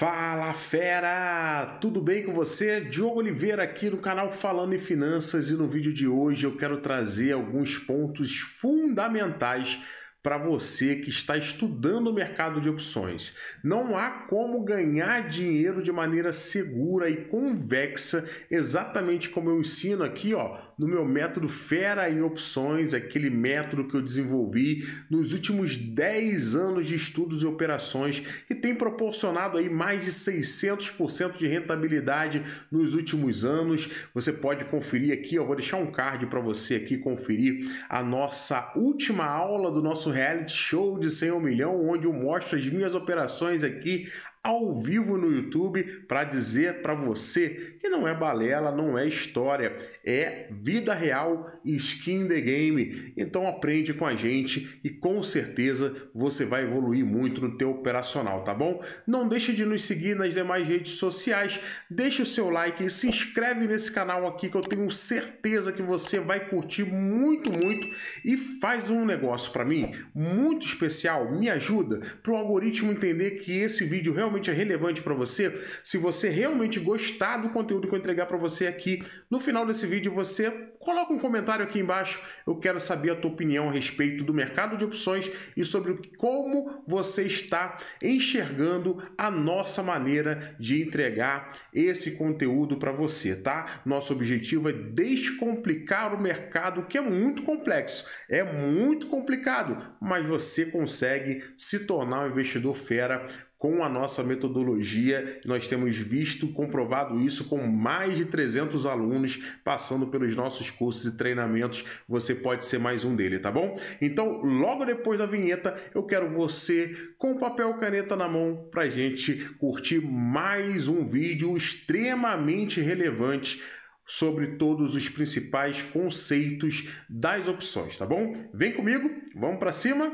Fala fera! Tudo bem com você? Diogo Oliveira aqui no canal Falando em Finanças e no vídeo de hoje eu quero trazer alguns pontos fundamentais para você que está estudando o mercado de opções. Não há como ganhar dinheiro de maneira segura e convexa, exatamente como eu ensino aqui, ó, no meu método Fera em Opções, aquele método que eu desenvolvi nos últimos 10 anos de estudos e operações e tem proporcionado aí mais de 600% de rentabilidade nos últimos anos. Você pode conferir aqui, eu vou deixar um card para você aqui conferir a nossa última aula do nosso nosso reality show de 100 um milhão, onde eu mostro as minhas operações aqui, ao vivo no YouTube para dizer para você que não é balela, não é história, é vida real e skin the game. Então aprende com a gente e com certeza você vai evoluir muito no teu operacional, tá bom? Não deixe de nos seguir nas demais redes sociais, deixe o seu like e se inscreve nesse canal aqui que eu tenho certeza que você vai curtir muito, muito e faz um negócio para mim muito especial, me ajuda para o algoritmo entender que esse vídeo realmente realmente é relevante para você, se você realmente gostar do conteúdo que eu entregar para você aqui, no final desse vídeo você coloca um comentário aqui embaixo. Eu quero saber a tua opinião a respeito do mercado de opções e sobre como você está enxergando a nossa maneira de entregar esse conteúdo para você, tá? Nosso objetivo é descomplicar o mercado, que é muito complexo, é muito complicado, mas você consegue se tornar um investidor fera com a nossa metodologia. Nós temos visto, comprovado isso com mais de 300 alunos passando pelos nossos cursos e treinamentos. Você pode ser mais um dele, tá bom? Então, logo depois da vinheta, eu quero você com papel e caneta na mão para gente curtir mais um vídeo extremamente relevante sobre todos os principais conceitos das opções, tá bom? Vem comigo, vamos para cima.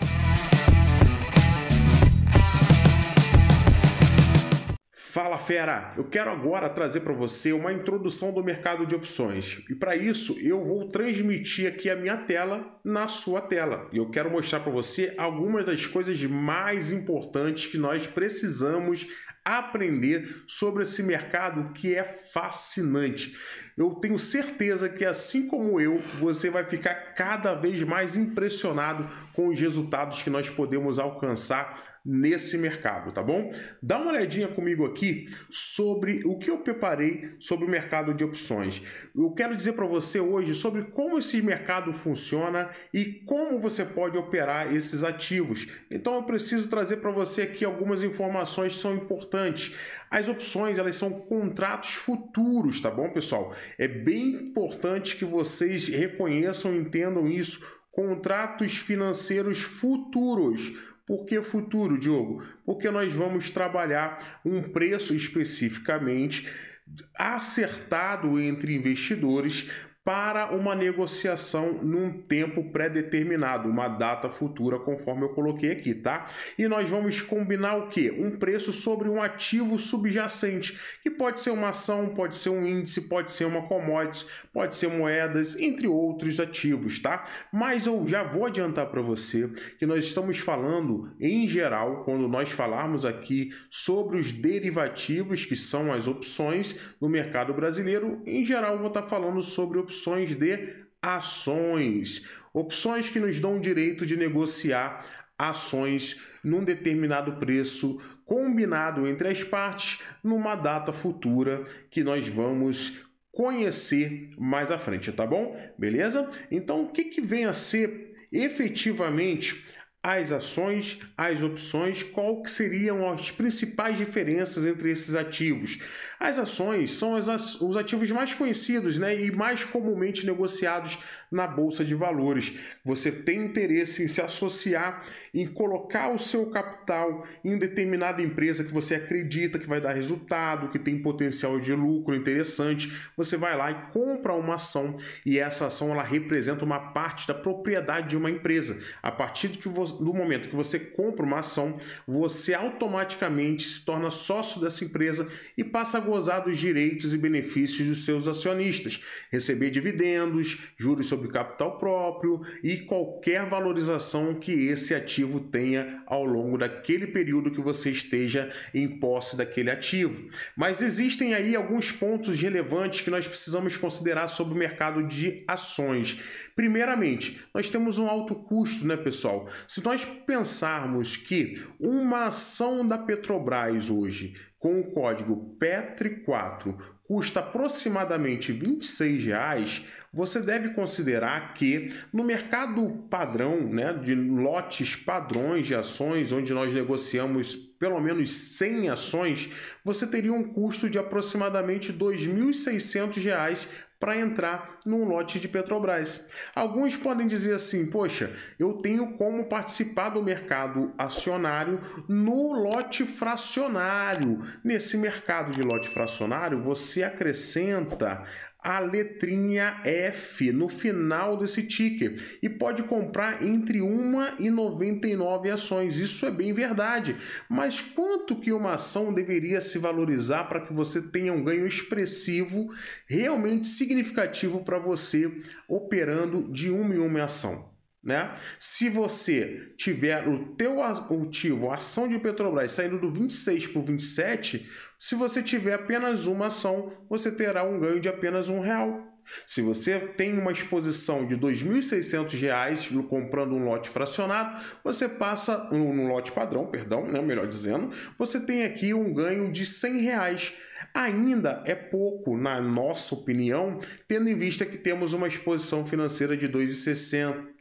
Música Fala fera! Eu quero agora trazer para você uma introdução do mercado de opções e para isso eu vou transmitir aqui a minha tela na sua tela e eu quero mostrar para você algumas das coisas mais importantes que nós precisamos aprender sobre esse mercado que é fascinante. Eu tenho certeza que, assim como eu, você vai ficar cada vez mais impressionado com os resultados que nós podemos alcançar nesse mercado, tá bom? Dá uma olhadinha comigo aqui sobre o que eu preparei sobre o mercado de opções. Eu quero dizer para você hoje sobre como esse mercado funciona e como você pode operar esses ativos. Então eu preciso trazer para você aqui algumas informações que são importantes. As opções, elas são contratos futuros, tá bom, pessoal? É bem importante que vocês reconheçam, entendam isso, contratos financeiros futuros por que futuro, Diogo? Porque nós vamos trabalhar um preço especificamente acertado entre investidores para uma negociação num tempo pré-determinado, uma data futura, conforme eu coloquei aqui, tá? E nós vamos combinar o quê? Um preço sobre um ativo subjacente, que pode ser uma ação, pode ser um índice, pode ser uma commodity, pode ser moedas, entre outros ativos, tá? Mas eu já vou adiantar para você que nós estamos falando em geral, quando nós falarmos aqui sobre os derivativos, que são as opções no mercado brasileiro, em geral eu vou estar tá falando sobre opções opções de ações, opções que nos dão o direito de negociar ações num determinado preço combinado entre as partes numa data futura que nós vamos conhecer mais à frente, tá bom? Beleza? Então, o que, que vem a ser efetivamente as ações, as opções, qual que seriam as principais diferenças entre esses ativos. As ações são as, os ativos mais conhecidos né, e mais comumente negociados na Bolsa de Valores. Você tem interesse em se associar, em colocar o seu capital em determinada empresa que você acredita que vai dar resultado, que tem potencial de lucro interessante. Você vai lá e compra uma ação e essa ação ela representa uma parte da propriedade de uma empresa. A partir do que você no momento que você compra uma ação, você automaticamente se torna sócio dessa empresa e passa a gozar dos direitos e benefícios dos seus acionistas, receber dividendos, juros sobre capital próprio e qualquer valorização que esse ativo tenha ao longo daquele período que você esteja em posse daquele ativo. Mas existem aí alguns pontos relevantes que nós precisamos considerar sobre o mercado de ações. Primeiramente, nós temos um alto custo, né, pessoal? Se nós pensarmos que uma ação da Petrobras hoje com o código petri 4 custa aproximadamente R$ 26, reais, você deve considerar que no mercado padrão, né, de lotes padrões de ações, onde nós negociamos pelo menos 100 ações, você teria um custo de aproximadamente R$ 2.600 para entrar num lote de Petrobras. Alguns podem dizer assim: poxa, eu tenho como participar do mercado acionário no lote fracionário. Nesse mercado de lote fracionário, você acrescenta a letrinha F no final desse ticker e pode comprar entre 1 e 99 ações. Isso é bem verdade. Mas quanto que uma ação deveria se valorizar para que você tenha um ganho expressivo, realmente significativo para você operando de uma em uma ação? né? Se você tiver o teu ativo, a ação de Petrobras saindo do 26 para o 27, se você tiver apenas uma ação, você terá um ganho de apenas um real. Se você tem uma exposição de R$ 2.600 comprando um lote fracionado, você passa um lote padrão, perdão, né, melhor dizendo, você tem aqui um ganho de R$ 100. Reais ainda é pouco, na nossa opinião, tendo em vista que temos uma exposição financeira de 2,600.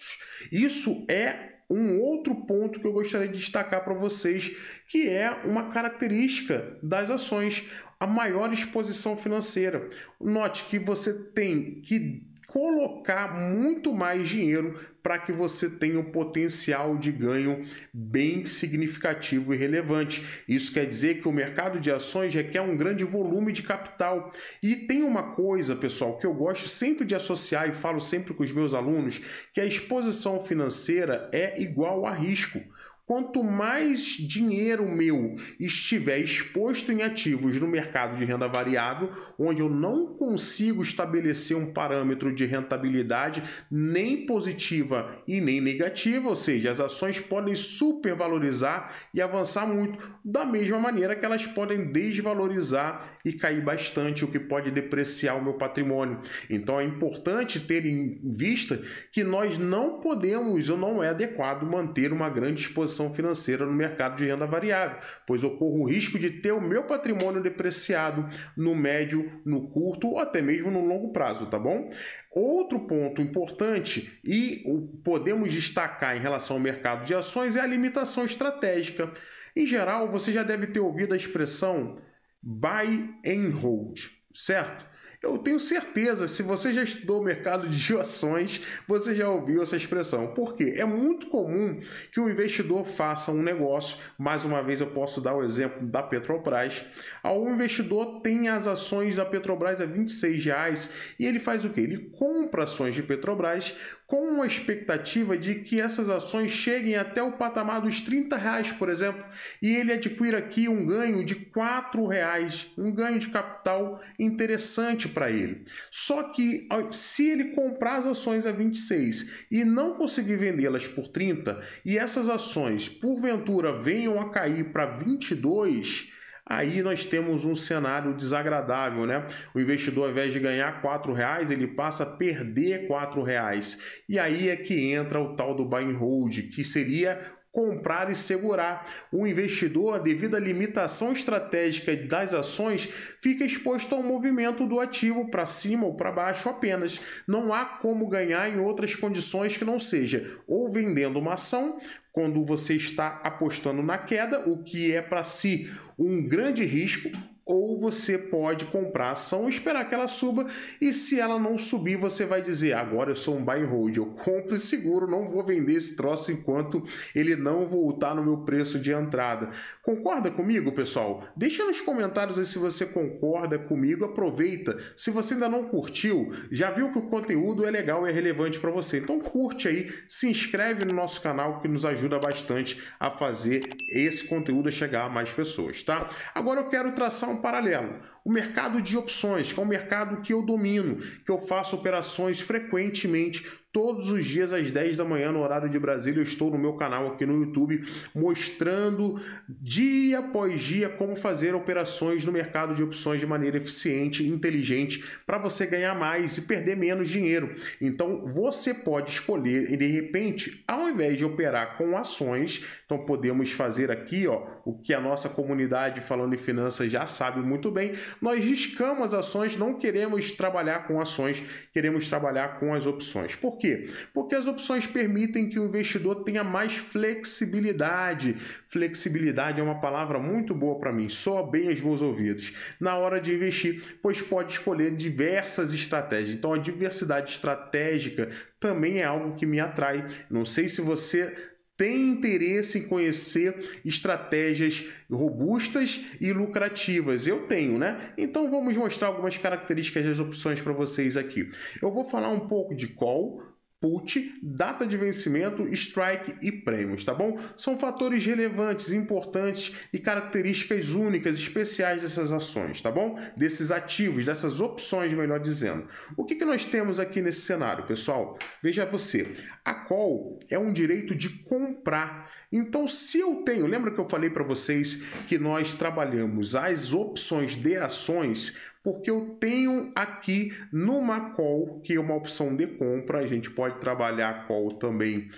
Isso é um outro ponto que eu gostaria de destacar para vocês, que é uma característica das ações, a maior exposição financeira. Note que você tem que colocar muito mais dinheiro para que você tenha um potencial de ganho bem significativo e relevante. Isso quer dizer que o mercado de ações requer um grande volume de capital. E tem uma coisa, pessoal, que eu gosto sempre de associar e falo sempre com os meus alunos, que a exposição financeira é igual a risco. Quanto mais dinheiro meu estiver exposto em ativos no mercado de renda variável, onde eu não consigo estabelecer um parâmetro de rentabilidade nem positiva e nem negativa, ou seja, as ações podem supervalorizar e avançar muito, da mesma maneira que elas podem desvalorizar e cair bastante, o que pode depreciar o meu patrimônio. Então é importante ter em vista que nós não podemos ou não é adequado manter uma grande exposição financeira no mercado de renda variável, pois ocorre o risco de ter o meu patrimônio depreciado no médio, no curto ou até mesmo no longo prazo, tá bom? Outro ponto importante e podemos destacar em relação ao mercado de ações é a limitação estratégica. Em geral, você já deve ter ouvido a expressão buy and hold, certo? Eu tenho certeza, se você já estudou o mercado de ações, você já ouviu essa expressão. Por quê? É muito comum que o investidor faça um negócio, mais uma vez eu posso dar o exemplo da Petrobras. O investidor tem as ações da Petrobras a R$ 26 reais, e ele faz o quê? Ele compra ações de Petrobras com uma expectativa de que essas ações cheguem até o patamar dos 30 reais, por exemplo, e ele adquira aqui um ganho de 4 reais, um ganho de capital interessante para ele. Só que se ele comprar as ações a 26 e não conseguir vendê-las por 30 e essas ações porventura venham a cair para 22, aí nós temos um cenário desagradável, né? O investidor, ao invés de ganhar R$ reais, ele passa a perder R$ reais. E aí é que entra o tal do buy and hold, que seria comprar e segurar. O investidor, devido à limitação estratégica das ações, fica exposto ao movimento do ativo para cima ou para baixo apenas. Não há como ganhar em outras condições que não seja ou vendendo uma ação quando você está apostando na queda, o que é para si um grande risco, ou você pode comprar ação, esperar que ela suba e se ela não subir, você vai dizer: agora eu sou um buy and hold, eu compro e seguro, não vou vender esse troço enquanto ele não voltar no meu preço de entrada. Concorda comigo, pessoal? Deixa nos comentários aí se você concorda comigo, aproveita. Se você ainda não curtiu, já viu que o conteúdo é legal e é relevante para você. Então curte aí, se inscreve no nosso canal que nos ajuda bastante a fazer esse conteúdo chegar a mais pessoas, tá? Agora eu quero traçar paralelo o mercado de opções, que é um mercado que eu domino, que eu faço operações frequentemente, todos os dias às 10 da manhã no horário de Brasília, eu estou no meu canal aqui no YouTube mostrando dia após dia como fazer operações no mercado de opções de maneira eficiente, inteligente, para você ganhar mais e perder menos dinheiro. Então, você pode escolher e de repente, ao invés de operar com ações, então podemos fazer aqui, ó, o que a nossa comunidade falando em finanças já sabe muito bem, nós riscamos as ações, não queremos trabalhar com ações, queremos trabalhar com as opções. Por quê? Porque as opções permitem que o investidor tenha mais flexibilidade. Flexibilidade é uma palavra muito boa para mim, só bem os meus ouvidos. Na hora de investir, pois pode escolher diversas estratégias. Então a diversidade estratégica também é algo que me atrai. Não sei se você tem interesse em conhecer estratégias robustas e lucrativas? Eu tenho, né? Então vamos mostrar algumas características das opções para vocês aqui. Eu vou falar um pouco de call, put, data de vencimento, strike e prêmios, tá bom? São fatores relevantes, importantes e características únicas, especiais dessas ações, tá bom? Desses ativos, dessas opções, melhor dizendo. O que, que nós temos aqui nesse cenário, pessoal? Veja você, a call é um direito de comprar. Então, se eu tenho, lembra que eu falei para vocês que nós trabalhamos as opções de ações porque eu tenho aqui numa call, que é uma opção de compra, a gente pode trabalhar a call também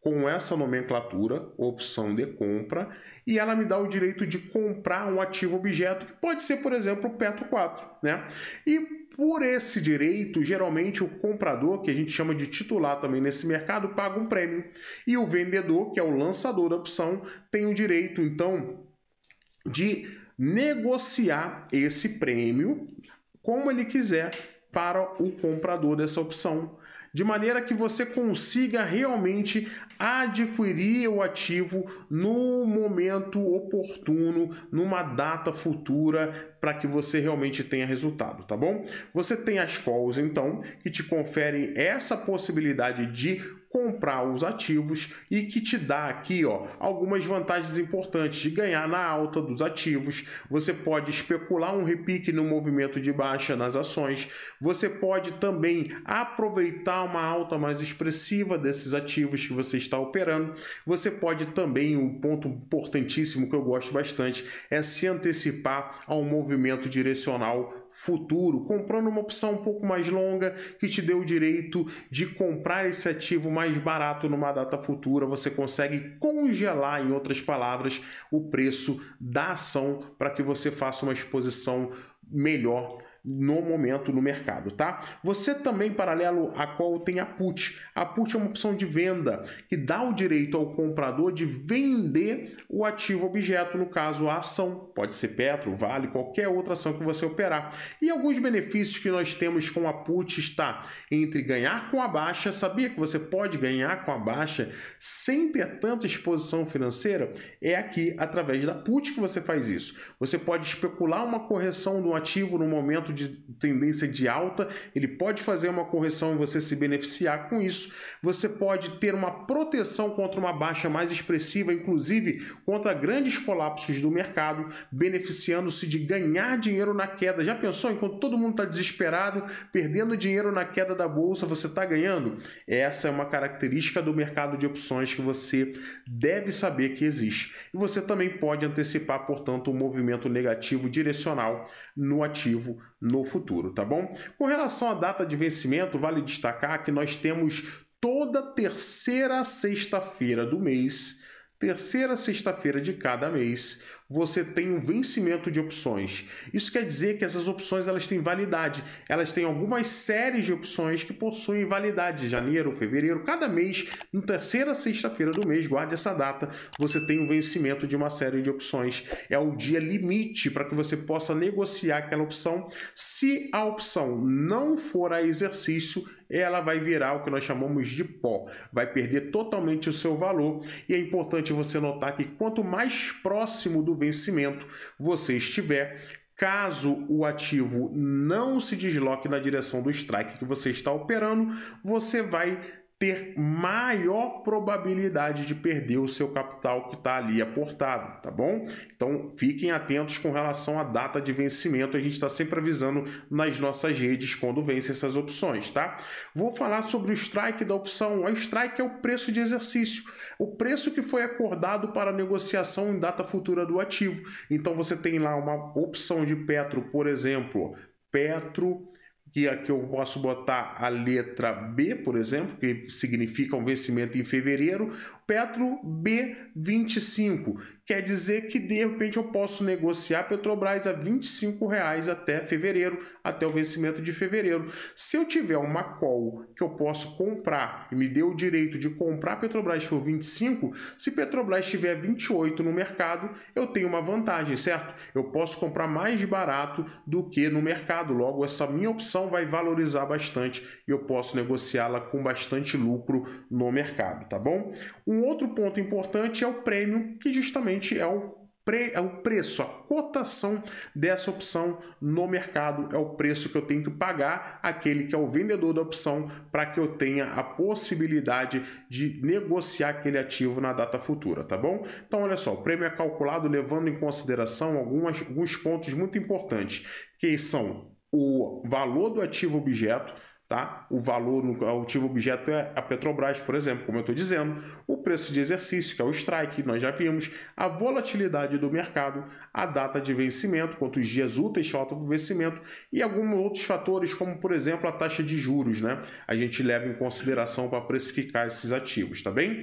com essa nomenclatura, opção de compra, e ela me dá o direito de comprar um ativo objeto, que pode ser, por exemplo, o Petro 4, né? E por esse direito, geralmente o comprador, que a gente chama de titular também nesse mercado, paga um prêmio. E o vendedor, que é o lançador da opção, tem o direito, então, de negociar esse prêmio como ele quiser para o comprador dessa opção, de maneira que você consiga realmente adquirir o ativo no momento oportuno, numa data futura, para que você realmente tenha resultado, tá bom? Você tem as calls então que te conferem essa possibilidade de comprar os ativos e que te dá aqui ó, algumas vantagens importantes de ganhar na alta dos ativos. Você pode especular um repique no movimento de baixa nas ações. Você pode também aproveitar uma alta mais expressiva desses ativos que você está operando. Você pode também, um ponto importantíssimo que eu gosto bastante, é se antecipar ao movimento direcional futuro, comprando uma opção um pouco mais longa que te dê o direito de comprar esse ativo mais barato numa data futura. Você consegue congelar, em outras palavras, o preço da ação para que você faça uma exposição melhor no momento no mercado, tá? Você também, paralelo a qual tem a put. A put é uma opção de venda que dá o direito ao comprador de vender o ativo objeto, no caso a ação, pode ser Petro, Vale, qualquer outra ação que você operar. E alguns benefícios que nós temos com a put está entre ganhar com a baixa, sabia que você pode ganhar com a baixa sem ter tanta exposição financeira? É aqui através da put que você faz isso. Você pode especular uma correção do ativo no momento de tendência de alta, ele pode fazer uma correção e você se beneficiar com isso. Você pode ter uma proteção contra uma baixa mais expressiva, inclusive contra grandes colapsos do mercado, beneficiando-se de ganhar dinheiro na queda. Já pensou enquanto todo mundo está desesperado, perdendo dinheiro na queda da bolsa, você está ganhando? Essa é uma característica do mercado de opções que você deve saber que existe. E você também pode antecipar, portanto, o um movimento negativo direcional no ativo no futuro, tá bom? Com relação à data de vencimento, vale destacar que nós temos toda terceira sexta-feira do mês, terceira sexta-feira de cada mês, você tem um vencimento de opções. Isso quer dizer que essas opções elas têm validade. Elas têm algumas séries de opções que possuem validade. Janeiro, fevereiro, cada mês, no terceira sexta-feira do mês, guarde essa data, você tem um vencimento de uma série de opções. É o dia limite para que você possa negociar aquela opção. Se a opção não for a exercício, ela vai virar o que nós chamamos de pó, vai perder totalmente o seu valor. E é importante você notar que quanto mais próximo do vencimento você estiver. Caso o ativo não se desloque na direção do strike que você está operando, você vai ter maior probabilidade de perder o seu capital que está ali aportado, tá bom? Então fiquem atentos com relação à data de vencimento, a gente está sempre avisando nas nossas redes quando vence essas opções, tá? Vou falar sobre o strike da opção O strike é o preço de exercício, o preço que foi acordado para negociação em data futura do ativo. Então você tem lá uma opção de Petro, por exemplo, Petro que aqui eu posso botar a letra B, por exemplo, que significa um vencimento em fevereiro, Petro B25. Quer dizer que de repente eu posso negociar Petrobras a R$ 25 reais até fevereiro, até o vencimento de fevereiro. Se eu tiver uma call que eu posso comprar e me dê o direito de comprar Petrobras por 25, se Petrobras tiver 28 no mercado, eu tenho uma vantagem, certo? Eu posso comprar mais barato do que no mercado. Logo, essa minha opção vai valorizar bastante e eu posso negociá-la com bastante lucro no mercado, tá bom? Um outro ponto importante é o prêmio, que justamente é o é o preço, a cotação dessa opção no mercado, é o preço que eu tenho que pagar aquele que é o vendedor da opção para que eu tenha a possibilidade de negociar aquele ativo na data futura, tá bom? Então, olha só, o prêmio é calculado levando em consideração algumas, alguns pontos muito importantes, que são o valor do ativo objeto, Tá? O valor no ativo objeto é a Petrobras, por exemplo, como eu estou dizendo, o preço de exercício, que é o strike, nós já vimos, a volatilidade do mercado, a data de vencimento, quantos dias úteis faltam para o vencimento e alguns outros fatores, como por exemplo a taxa de juros, né? A gente leva em consideração para precificar esses ativos, tá bem?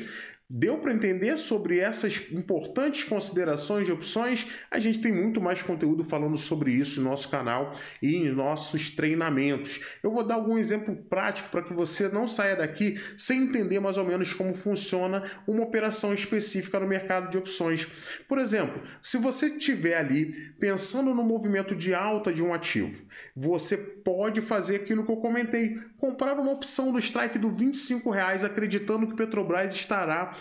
Deu para entender sobre essas importantes considerações de opções? A gente tem muito mais conteúdo falando sobre isso no nosso canal e em nossos treinamentos. Eu vou dar algum exemplo prático para que você não saia daqui sem entender mais ou menos como funciona uma operação específica no mercado de opções. Por exemplo, se você tiver ali pensando no movimento de alta de um ativo, você pode fazer aquilo que eu comentei, comprar uma opção do strike do R$ reais, acreditando que Petrobras estará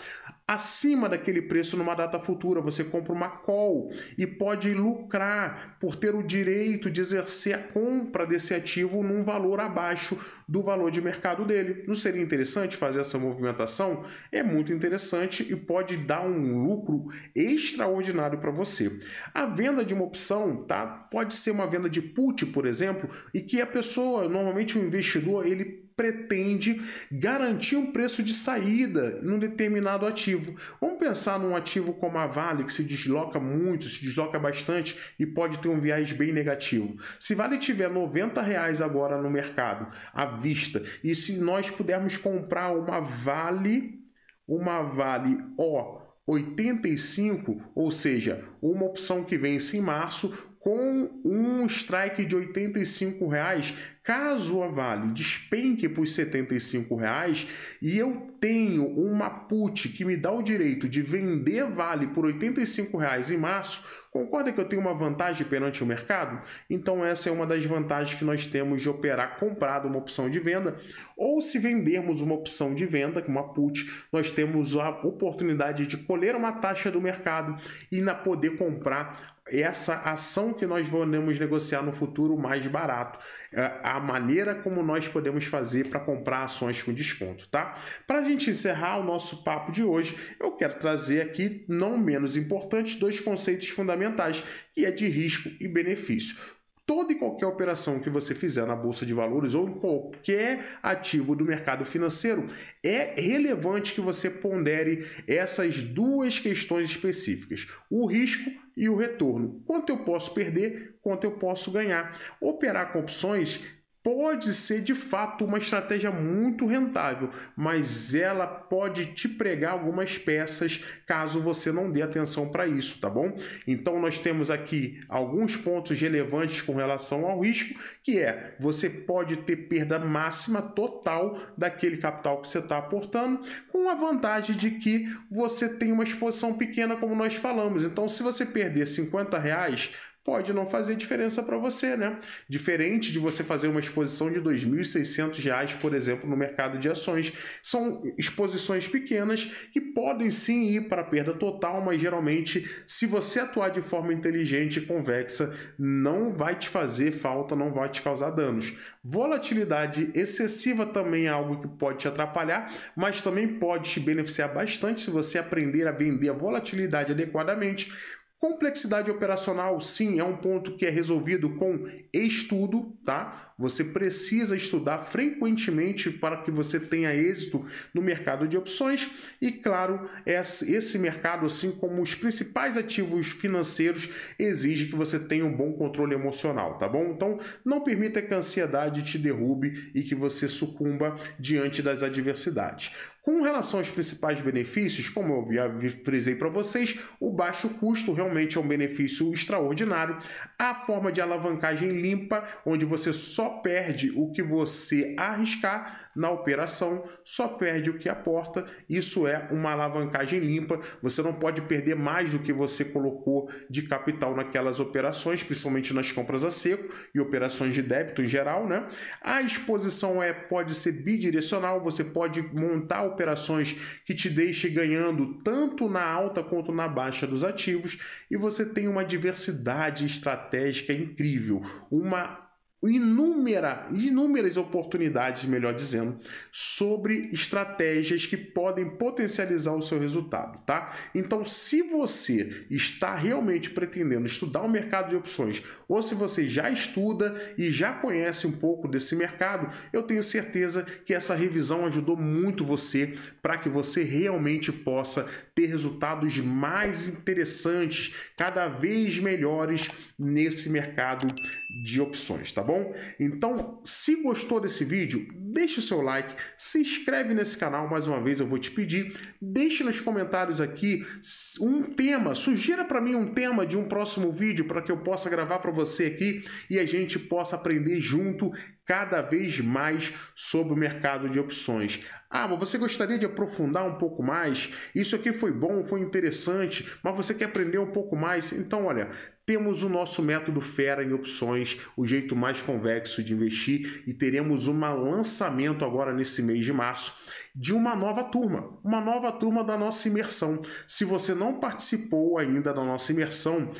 acima daquele preço numa data futura. Você compra uma call e pode lucrar por ter o direito de exercer a compra desse ativo num valor abaixo do valor de mercado dele. Não seria interessante fazer essa movimentação? É muito interessante e pode dar um lucro extraordinário para você. A venda de uma opção, tá? Pode ser uma venda de put, por exemplo, e que a pessoa, normalmente o investidor, ele pretende garantir um preço de saída num determinado ativo. Vamos pensar num ativo como a Vale, que se desloca muito, se desloca bastante e pode ter um viés bem negativo. Se Vale tiver R$ 90 reais agora no mercado, à vista, e se nós pudermos comprar uma Vale, uma Vale O 85, ou seja, uma opção que vence em março, com um strike de R$ 85, reais, caso a Vale despenque para os R$ 75 reais, e eu tenho uma put que me dá o direito de vender Vale por R$ 85 reais em março, concorda que eu tenho uma vantagem perante o mercado? Então essa é uma das vantagens que nós temos de operar comprado uma opção de venda, ou se vendermos uma opção de venda, é uma put, nós temos a oportunidade de colher uma taxa do mercado e na poder comprar essa ação que nós vamos negociar no futuro mais barato. É, a maneira como nós podemos fazer para comprar ações com desconto, tá? Para a gente encerrar o nosso papo de hoje, eu quero trazer aqui, não menos importante, dois conceitos fundamentais, que é de risco e benefício toda e qualquer operação que você fizer na bolsa de valores ou em qualquer ativo do mercado financeiro, é relevante que você pondere essas duas questões específicas: o risco e o retorno. Quanto eu posso perder, quanto eu posso ganhar. Operar com opções pode ser de fato uma estratégia muito rentável, mas ela pode te pregar algumas peças caso você não dê atenção para isso, tá bom? Então nós temos aqui alguns pontos relevantes com relação ao risco, que é você pode ter perda máxima total daquele capital que você está aportando, com a vantagem de que você tem uma exposição pequena, como nós falamos. Então se você perder 50 reais pode não fazer diferença para você, né? Diferente de você fazer uma exposição de R$ 2.600, por exemplo, no mercado de ações. São exposições pequenas que podem sim ir para a perda total, mas geralmente, se você atuar de forma inteligente e convexa, não vai te fazer falta, não vai te causar danos. Volatilidade excessiva também é algo que pode te atrapalhar, mas também pode te beneficiar bastante se você aprender a vender a volatilidade adequadamente Complexidade operacional, sim, é um ponto que é resolvido com estudo, tá? Você precisa estudar frequentemente para que você tenha êxito no mercado de opções e, claro, esse mercado, assim como os principais ativos financeiros, exige que você tenha um bom controle emocional, tá bom? Então, não permita que a ansiedade te derrube e que você sucumba diante das adversidades. Com relação aos principais benefícios, como eu já frisei para vocês, o baixo custo realmente é um benefício extraordinário. A forma de alavancagem limpa, onde você só perde o que você arriscar na operação, só perde o que aporta. Isso é uma alavancagem limpa. Você não pode perder mais do que você colocou de capital naquelas operações, principalmente nas compras a seco e operações de débito em geral, né? A exposição é pode ser bidirecional, você pode montar operações que te deixe ganhando tanto na alta quanto na baixa dos ativos e você tem uma diversidade estratégica incrível, uma inúmera, inúmeras oportunidades, melhor dizendo, sobre estratégias que podem potencializar o seu resultado, tá? Então, se você está realmente pretendendo estudar o mercado de opções, ou se você já estuda e já conhece um pouco desse mercado, eu tenho certeza que essa revisão ajudou muito você para que você realmente possa ter resultados mais interessantes, cada vez melhores nesse mercado de opções, tá bom? Então, se gostou desse vídeo, deixe o seu like, se inscreve nesse canal, mais uma vez eu vou te pedir, deixe nos comentários aqui um tema, sugira para mim um tema de um próximo vídeo para que eu possa gravar para você aqui e a gente possa aprender junto cada vez mais sobre o mercado de opções. Ah, mas você gostaria de aprofundar um pouco mais? Isso aqui foi bom, foi interessante, mas você quer aprender um pouco mais? Então, olha, temos o nosso método Fera em opções, o jeito mais convexo de investir, e teremos um lançamento agora nesse mês de março de uma nova turma, uma nova turma da nossa imersão. Se você não participou ainda da nossa imersão,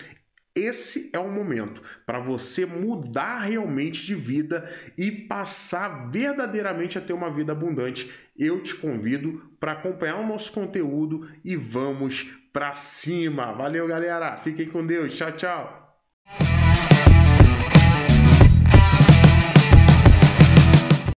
esse é o momento para você mudar realmente de vida e passar verdadeiramente a ter uma vida abundante. Eu te convido para acompanhar o nosso conteúdo e vamos para cima. Valeu, galera. Fiquem com Deus. Tchau, tchau.